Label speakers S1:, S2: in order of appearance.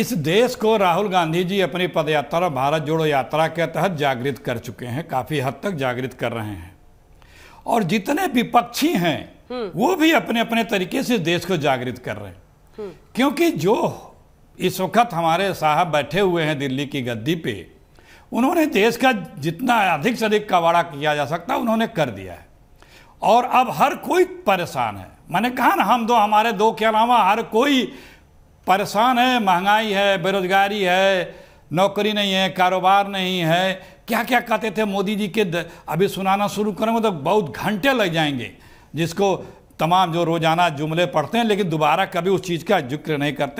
S1: इस देश को राहुल गांधी जी अपनी पदयात्रा भारत जोड़ो यात्रा के तहत जागृत कर चुके हैं काफ़ी हद तक जागृत कर रहे हैं और जितने विपक्षी हैं हम्म। वो भी अपने अपने तरीके से देश को जागृत कर रहे हैं हम्म। क्योंकि जो इस वक्त हमारे साहब बैठे हुए हैं दिल्ली की गद्दी पे उन्होंने देश का जितना अधिक से अधिक कवाड़ा किया जा सकता उन्होंने कर दिया है और अब हर कोई परेशान है मैंने कहा ना हम दो हमारे दो के अलावा हर कोई परेशान है महंगाई है बेरोजगारी है नौकरी नहीं है कारोबार नहीं है क्या क्या कहते थे मोदी जी के अभी सुनाना शुरू करेंगे तो बहुत घंटे लग जाएंगे जिसको तमाम जो रोज़ाना जुमले पढ़ते हैं लेकिन दोबारा कभी उस चीज़ का जिक्र नहीं करते हैं